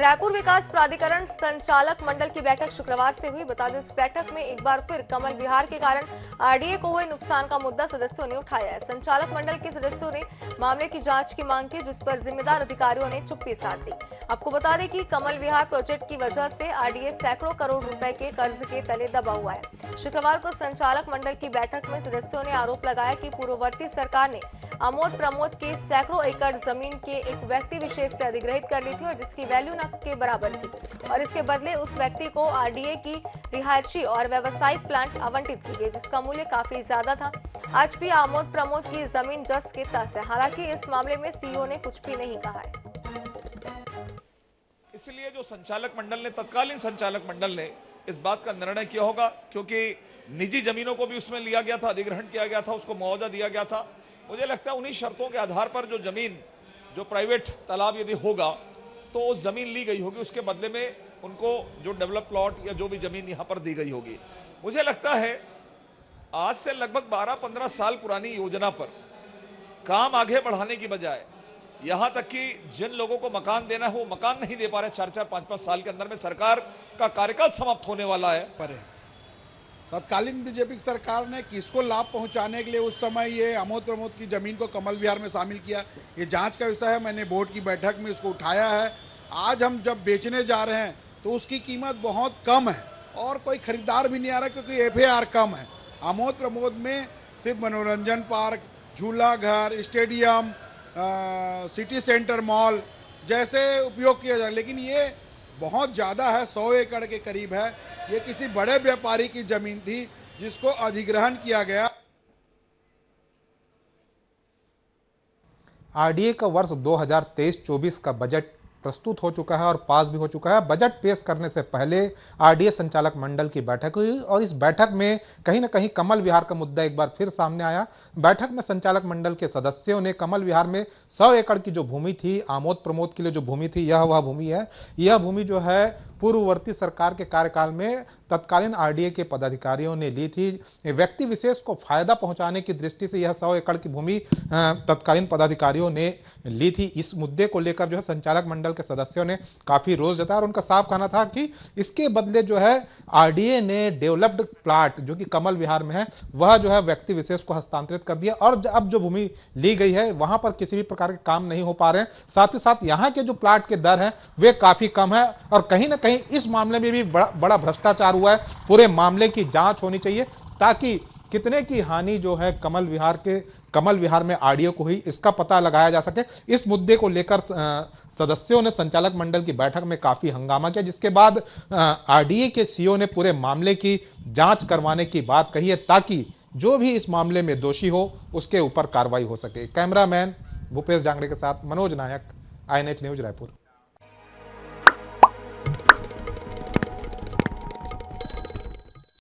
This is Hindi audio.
रायपुर विकास प्राधिकरण संचालक मंडल की बैठक शुक्रवार से हुई बता दें इस बैठक में एक बार फिर कमल विहार के कारण आरडीए को हुए नुकसान का मुद्दा सदस्यों ने उठाया है संचालक मंडल के सदस्यों ने मामले की जांच की मांग की जिस पर जिम्मेदार अधिकारियों ने चुप्पी साध दी आपको बता दें कि कमल विहार प्रोजेक्ट की वजह से आरडीए सैकड़ों करोड़ रुपए के कर्ज के तले दबा हुआ है शुक्रवार को संचालक मंडल की बैठक में सदस्यों ने आरोप लगाया कि पूर्ववर्ती सरकार ने आमोद प्रमोद के सैकड़ों एकड़ जमीन के एक व्यक्ति विशेष से अधिग्रहित कर ली थी और जिसकी वैल्यू न के बराबर थी और इसके बदले उस व्यक्ति को आरडीए की रिहायशी और व्यावसायिक प्लांट आवंटित की गई जिसका मूल्य काफी ज्यादा था आज भी आमोद प्रमोद की जमीन जस के तस है हालांकि इस मामले में सीईओ ने कुछ भी नहीं कहा है इसलिए जो संचालक मंडल ने तत्कालीन संचालक मंडल ने इस बात का निर्णय किया होगा क्योंकि निजी जमीनों को भी उसमें लिया गया था अधिग्रहण किया गया था उसको मुआवजा दिया गया था मुझे लगता है उन्हीं शर्तों के आधार पर जो जमीन जो प्राइवेट तालाब यदि होगा तो उस जमीन ली गई होगी उसके बदले में उनको जो डेवलप प्लॉट या जो भी जमीन यहाँ पर दी गई होगी मुझे लगता है आज से लगभग 12-15 साल पुरानी योजना पर काम आगे बढ़ाने की बजाय यहाँ तक कि जिन लोगों को मकान देना है वो मकान नहीं दे पा रहे चार चार पाँच पाँच साल के अंदर में सरकार का कार्यकाल समाप्त होने वाला है पर तत्कालीन बीजेपी सरकार ने किसको लाभ पहुंचाने के लिए उस समय ये अमोद प्रमोद की जमीन को कमल विहार में शामिल किया ये जांच का विषय है मैंने बोर्ड की बैठक में इसको उठाया है आज हम जब बेचने जा रहे हैं तो उसकी कीमत बहुत कम है और कोई खरीदार भी नहीं आ रहा क्योंकि एफ कम है अमोद प्रमोद में सिर्फ मनोरंजन पार्क झूला घर स्टेडियम सिटी सेंटर मॉल जैसे उपयोग किया जाए लेकिन ये बहुत ज़्यादा है सौ एकड़ के करीब है ये किसी बड़े व्यापारी की जमीन थी जिसको अधिग्रहण किया गया आरडीए का वर्ष 2023-24 का बजट प्रस्तुत हो चुका है और पास भी हो चुका है बजट पेश करने से पहले आरडीए संचालक मंडल की बैठक हुई और इस बैठक में कहीं ना कहीं कमल विहार का मुद्दा एक बार फिर सामने आया बैठक में संचालक मंडल के सदस्यों ने कमल विहार में सौ एकड़ की जो भूमि थी आमोद प्रमोद के लिए जो भूमि थी यह वह भूमि है यह भूमि जो है पूर्ववर्ती सरकार के कार्यकाल में तत्कालीन आरडीए के पदाधिकारियों ने ली थी व्यक्ति विशेष को फायदा पहुंचाने की दृष्टि से यह सौ एकड़ की भूमि तत्कालीन पदाधिकारियों ने ली थी इस मुद्दे को लेकर जो है संचालक मंडल मंत्रिमंडल के सदस्यों ने काफ़ी रोष जताया और उनका साफ कहना था कि इसके बदले जो है आरडीए ने डेवलप्ड प्लाट जो कि कमल विहार में है वह जो है व्यक्ति विशेष को हस्तांतरित कर दिया और अब जो भूमि ली गई है वहां पर किसी भी प्रकार के काम नहीं हो पा रहे हैं साथ ही साथ यहाँ के जो प्लाट के दर है वे काफ़ी कम है और कहीं ना कहीं इस मामले में भी बड़ा बड़ा भ्रष्टाचार हुआ है पूरे मामले की जांच होनी चाहिए ताकि कितने की हानि जो है कमल विहार के कमल विहार में आडियो को हुई इसका पता लगाया जा सके इस मुद्दे को लेकर सदस्यों ने संचालक मंडल की बैठक में काफ़ी हंगामा किया जिसके बाद आरडीए के सीईओ ने पूरे मामले की जांच करवाने की बात कही है ताकि जो भी इस मामले में दोषी हो उसके ऊपर कार्रवाई हो सके कैमरामैन भूपेश जांगड़े के साथ मनोज नायक आई न्यूज रायपुर